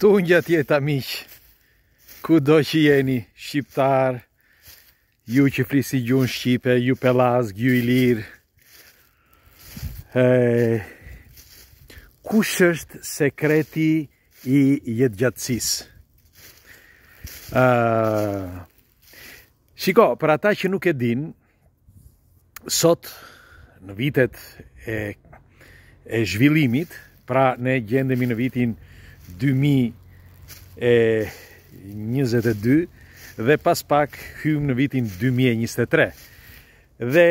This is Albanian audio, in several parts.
tungja tjeta miq, ku do që jeni, shqiptar, ju që flisi gjun shqipe, ju pelaz, gju i lirë, eh, kush është sekreti i jetë gjatsis? Eh, shiko, për ata që nuk e din, sot në vitet e zhvillimit, pra ne gjendemi në vitin e 22 dhe pas pak hymë në vitin 2023. Dhe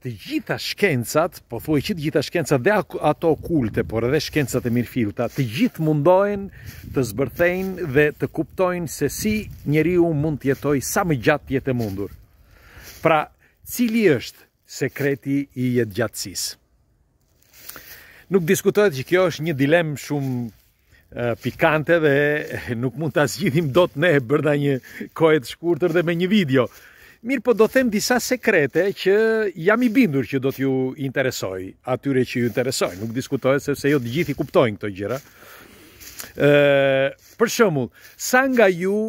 të gjitha shkencat, po thuaj që të gjitha shkencat dhe ato kulte, por edhe shkencat e mirë të gjithë mundohen të zbërthejnë dhe të kuptojnë se si njeri u mund të jetoj sa më gjatë jetë mundur. Pra, cili është sekreti i jetë gjatësis? Nuk diskutohet që kjo është një dilemë shumë pikante dhe nuk mund të asgjithim do të ne bërda një kohet shkurëtër dhe me një video. Mirë po do them disa sekrete që jam i bindur që do t'ju interesoj, atyre që ju interesoj, nuk diskutojt se se jo të gjithi kuptojnë këto gjera. Për shëmu, sa nga ju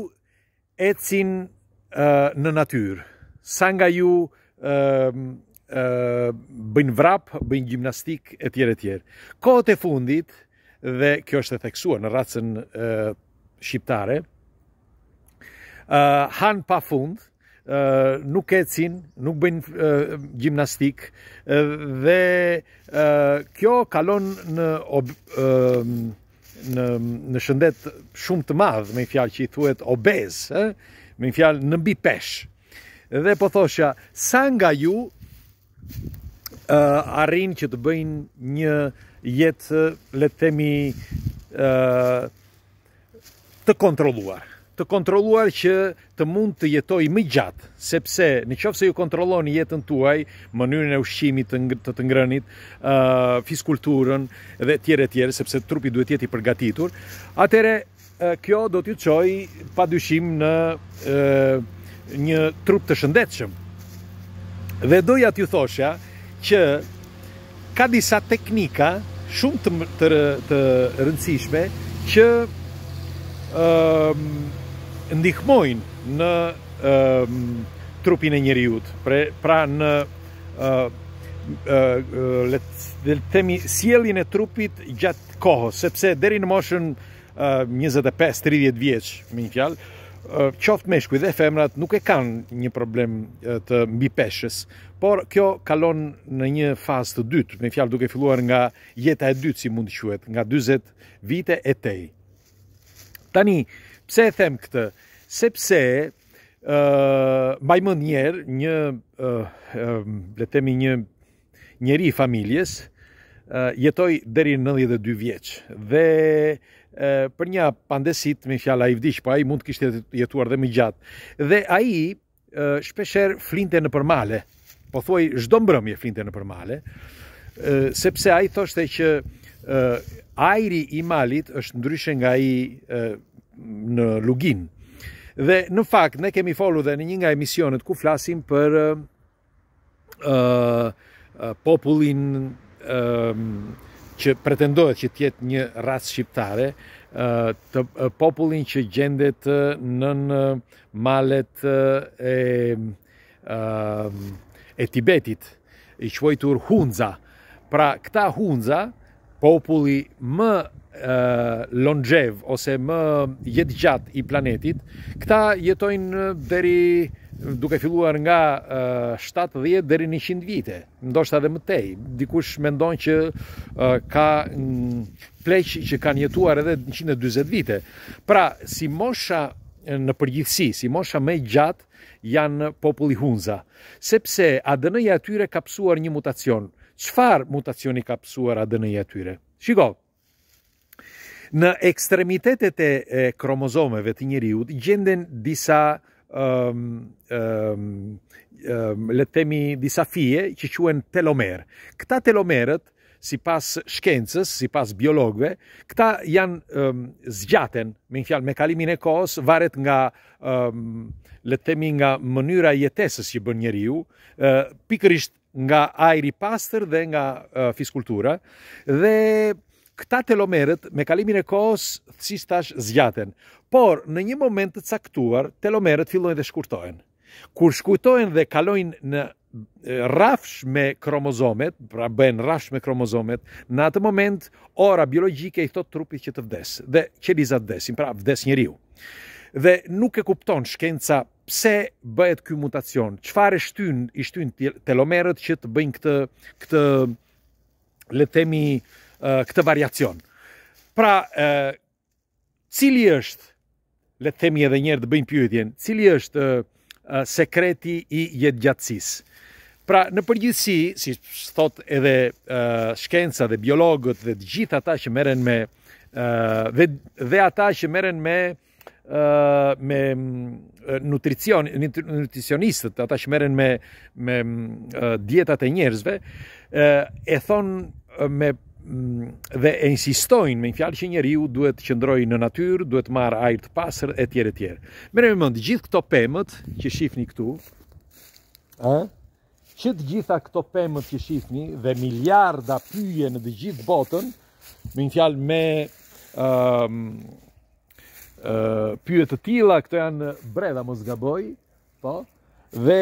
e në natyrë? Sa nga ju bëjnë vrapë, bëjnë gjimnastikë, e tjere tjere. Kote fundit, dhe kjo është e theksuar në racën shqiptare. Hanë pa fundë, nuk e cinë, nuk bëjnë gjimnastikë, dhe kjo kalon në në në shëndet shumë të madh me fjalë që i thuhet obez, ë, me fjalë në mbi pesh. Dhe po thosha, sa nga ju ë uh, arrin që të bëjnë një jetë, le të themi, ë të kontrolluar të kontrolluar që të mund të jetoj më gjatë, sepse në qofë se ju kontrolloni jetën tuaj, mënyrën e ushqimit të të ngrënit, fiskulturën dhe tjere tjere, sepse trupi duhet jeti përgatitur, atere kjo do t'ju qoj pa dyshim në një trup të shëndetshëm. Dhe doja t'ju thosha që ka disa teknika shumë të, të, të rëndësishme që um, ndihmojnë në um, trupin e njeriut, pre, pra në uh, uh, uh, le të themi sjelljen e trupit gjatë kohës, sepse deri në moshën uh, 25-30 vjeç, me një fjalë, uh, qoftë me shkuj dhe femrat nuk e kanë një problem të mbi peshës, por kjo kalon në një fazë të dytë, me fjalë duke filluar nga jeta e dytë, si mund të quhet, nga 20 vite e tej. Tani, pse e them këtë? Sepse, uh, baj më njerë, një, uh, uh, letemi një njeri familjes, uh, jetoj deri në 92 vjeç dhe për një pandesit me fjalla i vdish, po ai mund të kishte jetuar dhe më gjatë. Dhe ai shpesher flinte në përmale, po thuaj çdo mbrëmje flinte në përmale, sepse ai thoshte që ajri i malit është ndryshe nga ai në lugin. Dhe në fakt ne kemi folur dhe në një nga emisionet ku flasim për popullin Ehm, që pretendojët që tjetë një ratë shqiptare, të popullin që gjendet në në malet ehm, e Tibetit, i quajtur Hunza. Pra, këta Hunza, populli më longev, ose më jetë gjatë i planetit, këta jetojnë dheri duke filluar nga uh, 70 deri në 100 vite, ndoshta edhe më tej. Dikush mendon që uh, ka pleqë që kanë jetuar edhe 140 vite. Pra, si mosha në përgjithësi, si mosha më e gjatë janë populli Hunza, sepse ADN-ja e tyre ka psuar një mutacion. Çfarë mutacioni ka psuar ADN-ja e tyre? Shiko, në ekstremitetet e kromozomeve të njëriut, gjenden disa um, um, um, le temi disa fije që quen telomer. Këta telomerët, si pas shkencës, si pas biologve, këta janë um, zgjaten, me një fjalë, me kalimin e kohës, varet nga, um, le temi nga mënyra jetesës që bën njeriu, uh, pikërisht nga ajri pastër dhe nga uh, fiskultura, dhe këta telomerët me kalimin e kohës si stash zgjaten, por në një moment të caktuar telomerët fillojnë dhe shkurtojnë. Kur shkurtojnë dhe kalojnë në rafsh me kromozomet, pra bën rafsh me kromozomet, në atë moment ora biologjike i thot trupit që të vdes dhe qeliza vdesin, pra vdes njeriu. Dhe nuk e kupton shkenca pse bëhet ky mutacion, çfarë shtyn i shtyn telomerët që të bëjnë këtë këtë le të themi këtë variacion. Pra, cili është, le të themi edhe njerë të bëjmë pyetjen, cili është sekreti i jetë gjatsis? Pra, në përgjithsi, si shtot edhe shkenca dhe biologët dhe gjithë ata që meren me, dhe ata që meren me, me nutricionistët, ata që meren me dietat e njerëzve, e thonë me Mm, dhe e insistojnë me një fjalë që njeriu duhet të qëndrojë në natyrë, duhet të marrë ajër të pastër e tjerë e tjerë. Merrem mend gjithë këto pemët që shihni këtu, ë? Që të gjitha këto pemët që shihni dhe miliarda pyje në të gjithë botën, me një fjalë me ëm ë pyje të tilla, këto janë breda mos gaboj, po? Dhe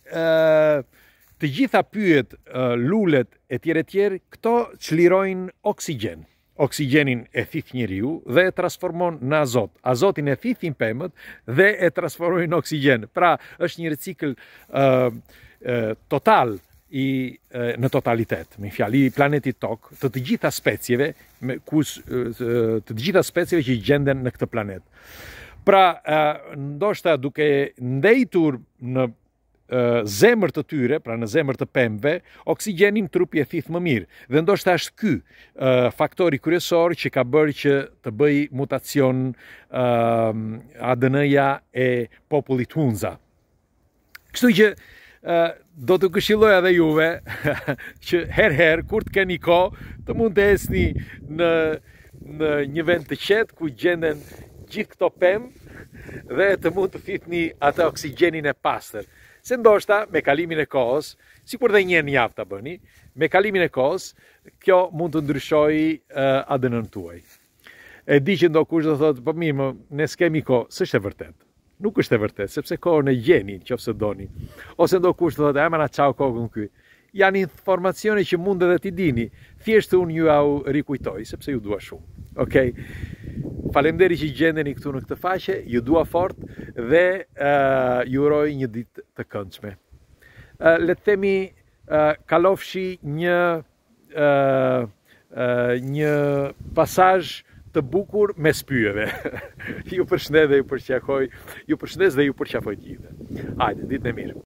ë uh, të gjitha pyet, lullet e tjere tjere, këto qlirojnë oksigen. Oksigenin e thith riu dhe e transformon në azot. Azotin e një pëmët dhe e transformon në oksigen. Pra, është një recikl total i, në totalitet, me fjali i planetit tok, të të gjitha specieve, të të gjitha specieve që i gjenden në këtë planet. Pra, ndoshta duke ndejtur në zemër të tyre, pra në zemër të pembe, oksigenin trupi e thithë më mirë. Dhe ndoshtë ashtë ky faktori kryesor që ka bërë që të bëj mutacion ADN-ja e popullit hunza. Kështu që do të këshilloj edhe juve që herë-herë, kur të keni ko, të mund të esni në, në një vend të qetë ku gjenden gjithë këto pemë dhe të mund të fitni atë oksigenin e pastër se ndoshta me kalimin e kohës, si kur dhe një një aftë të bëni, me kalimin e kohës, kjo mund të ndryshoj uh, eh, adënën tuaj. E di që ndo kush dhe thotë, për po mimo, ne s'kemi kohë, së është e vërtet? Nuk është e vërtet, sepse kohën e gjenin, që fëse doni. Ose ndo kush dhe thotë, e ma na qau kohën kuj. Janë informacione që mund edhe ti dini, thjeshtë unë ju au rikujtoj, sepse ju dua shumë. Okej? Falemderi që gjendeni këtu në këtë faqe, ju dua fort dhe uh, ju uroj një dit të këndshme. Uh, të themi uh, kalofshi një, uh, uh, një pasazh të bukur me spyjeve. ju përshëndes dhe ju përshnez ju përshëndes dhe ju përshnez gjithë. Hajde, ditë e mirë.